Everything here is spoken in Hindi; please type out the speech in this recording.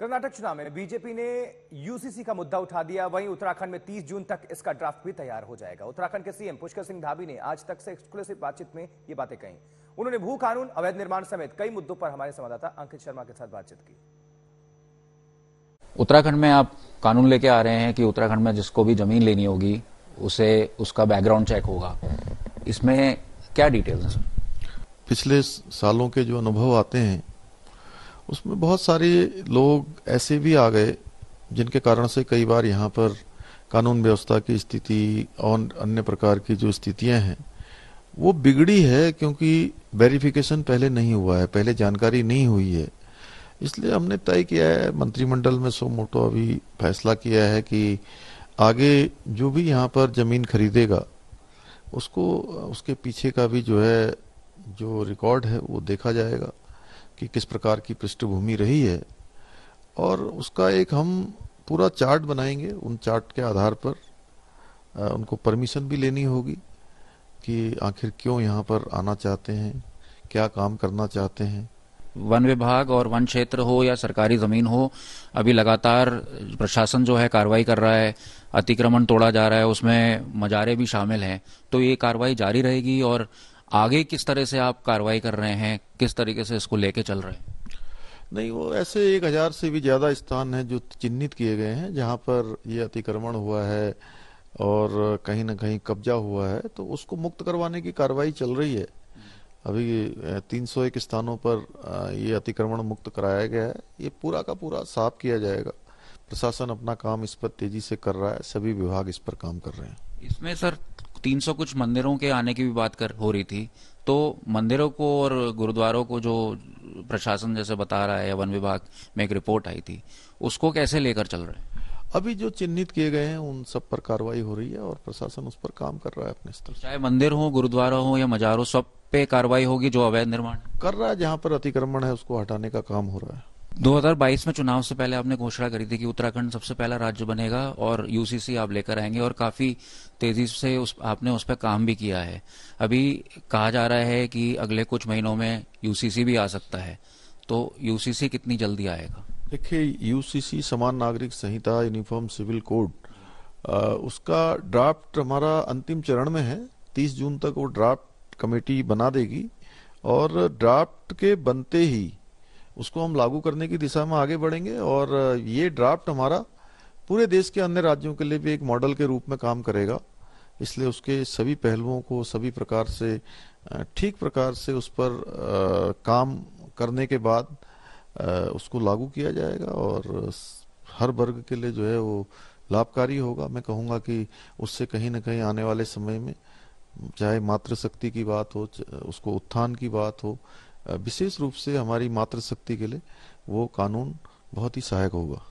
कर्नाटक चुनाव में बीजेपी ने यूसीसी का मुद्दा उठा दिया वहीं उत्तराखंड में 30 जून तक इसका ड्राफ्ट भी तैयार हो जाएगा उत्तराखंड के सीएम पुष्कर सिंह धाबी ने आज तक से एक्सक्लूसिव बातचीत में ये बातें कही उन्होंने भू कानून अवैध निर्माण समेत कई मुद्दों पर हमारे संवाददाता अंकित शर्मा के साथ बातचीत की उत्तराखंड में आप कानून लेके आ रहे हैं कि उत्तराखंड में जिसको भी जमीन लेनी होगी उसे उसका बैकग्राउंड चेक होगा इसमें क्या डिटेल्स हैं पिछले सालों के जो अनुभव आते हैं उसमें बहुत सारे लोग ऐसे भी आ गए जिनके कारण से कई बार यहाँ पर कानून व्यवस्था की स्थिति और अन्य प्रकार की जो स्थितियां हैं वो बिगड़ी है क्योंकि वेरिफिकेशन पहले नहीं हुआ है पहले जानकारी नहीं हुई है इसलिए हमने तय किया है मंत्रिमंडल में सो मोटो अभी फैसला किया है कि आगे जो भी यहाँ पर जमीन खरीदेगा उसको उसके पीछे का भी जो है जो रिकॉर्ड है वो देखा जाएगा कि किस प्रकार की पृष्ठभूमि रही है और उसका एक हम पूरा चार्ट बनाएंगे उन चार्ट के आधार पर उनको परमिशन भी लेनी होगी कि आखिर क्यों यहाँ पर आना चाहते हैं क्या काम करना चाहते हैं वन विभाग और वन क्षेत्र हो या सरकारी जमीन हो अभी लगातार प्रशासन जो है कार्रवाई कर रहा है अतिक्रमण तोड़ा जा रहा है उसमें मजारे भी शामिल हैं तो ये कार्रवाई जारी रहेगी और आगे किस तरह से आप कार्रवाई कर रहे हैं किस तरीके से इसको लेके चल रहे हैं नहीं वो ऐसे एक हजार से भी ज्यादा स्थान हैं जो चिन्हित किए गए हैं जहां पर ये अतिक्रमण हुआ है और कहीं ना कहीं कब्जा हुआ है तो उसको मुक्त करवाने की कार्रवाई चल रही है अभी 301 स्थानों पर ये अतिक्रमण मुक्त कराया गया है ये पूरा का पूरा साफ किया जाएगा प्रशासन अपना काम इस पर तेजी से कर रहा है सभी विभाग इस पर काम कर रहे हैं इसमें सर 300 कुछ मंदिरों के आने की भी बात कर हो रही थी तो मंदिरों को और गुरुद्वारों को जो प्रशासन जैसे बता रहा है या वन विभाग में एक रिपोर्ट आई थी उसको कैसे लेकर चल रहे हैं अभी जो चिन्हित किए गए हैं उन सब पर कार्रवाई हो रही है और प्रशासन उस पर काम कर रहा है अपने स्तर चाहे मंदिर हो गुरुद्वारा हो या मजार हो सब पे कार्रवाई होगी जो अवैध निर्माण कर रहा है जहाँ पर अतिक्रमण है उसको हटाने का काम हो रहा है 2022 में चुनाव से पहले आपने घोषणा करी थी कि उत्तराखंड सबसे पहला राज्य बनेगा और यूसीसी आप लेकर आएंगे और काफी तेजी से उस आपने उस पर काम भी किया है अभी कहा जा रहा है कि अगले कुछ महीनों में यूसीसी भी आ सकता है तो यूसीसी कितनी जल्दी आएगा देखिए यूसीसी समान नागरिक संहिता यूनिफॉर्म सिविल कोड उसका ड्राफ्ट हमारा अंतिम चरण में है तीस जून तक वो ड्राफ्ट कमेटी बना देगी और ड्राफ्ट के बनते ही उसको हम लागू करने की दिशा में आगे बढ़ेंगे और ये ड्राफ्ट हमारा पूरे देश के अन्य राज्यों के लिए भी एक मॉडल के रूप में काम करेगा इसलिए उसके सभी पहलुओं को सभी प्रकार से ठीक प्रकार से उस पर काम करने के बाद उसको लागू किया जाएगा और हर वर्ग के लिए जो है वो लाभकारी होगा मैं कहूँगा कि उससे कहीं ना कहीं आने वाले समय में चाहे मातृशक्ति की बात हो उसको उत्थान की बात हो विशेष रूप से हमारी मातृशक्ति के लिए वो कानून बहुत ही सहायक होगा